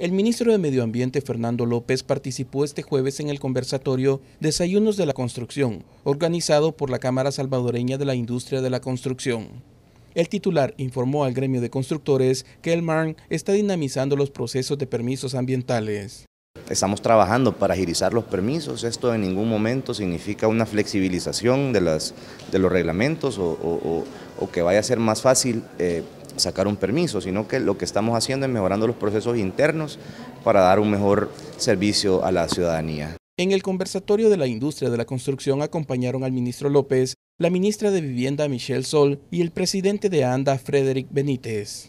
El ministro de Medio Ambiente, Fernando López, participó este jueves en el conversatorio Desayunos de la Construcción, organizado por la Cámara Salvadoreña de la Industria de la Construcción. El titular informó al gremio de constructores que el MARN está dinamizando los procesos de permisos ambientales. Estamos trabajando para agilizar los permisos. Esto en ningún momento significa una flexibilización de, los reglamentos o, que vaya a ser más fácil eh, sacar un permiso, sino que lo que estamos haciendo es mejorando los procesos internos para dar un mejor servicio a la ciudadanía. En el conversatorio de la industria de la construcción acompañaron al ministro López, la ministra de Vivienda Michelle Sol y el presidente de ANDA, Frederick Benítez.